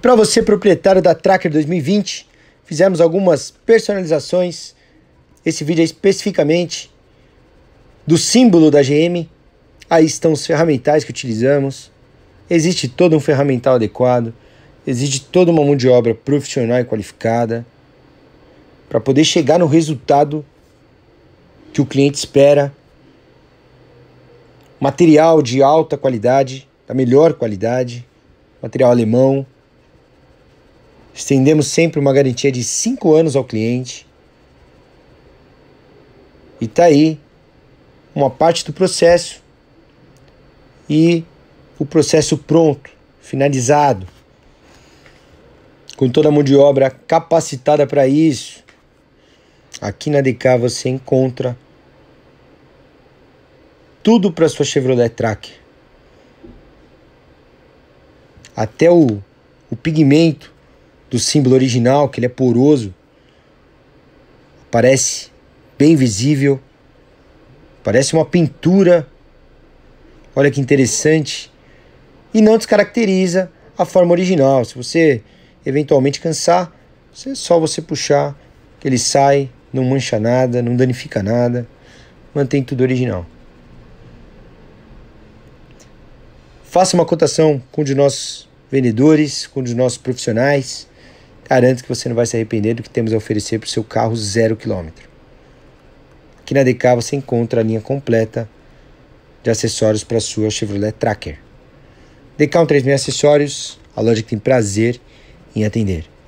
Para você, proprietário da Tracker 2020, fizemos algumas personalizações. Esse vídeo é especificamente do símbolo da GM. Aí estão os ferramentais que utilizamos. Existe todo um ferramental adequado, existe toda uma mão de obra profissional e qualificada para poder chegar no resultado que o cliente espera. Material de alta qualidade, da melhor qualidade, material alemão, Estendemos sempre uma garantia de 5 anos ao cliente. E tá aí uma parte do processo e o processo pronto, finalizado, com toda a mão de obra capacitada para isso. Aqui na DK você encontra tudo para sua Chevrolet Track. Até o, o pigmento do símbolo original, que ele é poroso, parece bem visível, parece uma pintura. Olha que interessante. E não descaracteriza a forma original. Se você eventualmente cansar, é só você puxar que ele sai, não mancha nada, não danifica nada, mantém tudo original. Faça uma cotação com um de nossos vendedores, com um de nossos profissionais Garanto que você não vai se arrepender do que temos a oferecer para o seu carro zero quilômetro. Aqui na DK você encontra a linha completa de acessórios para a sua Chevrolet Tracker. DK136 Acessórios, a loja que tem prazer em atender.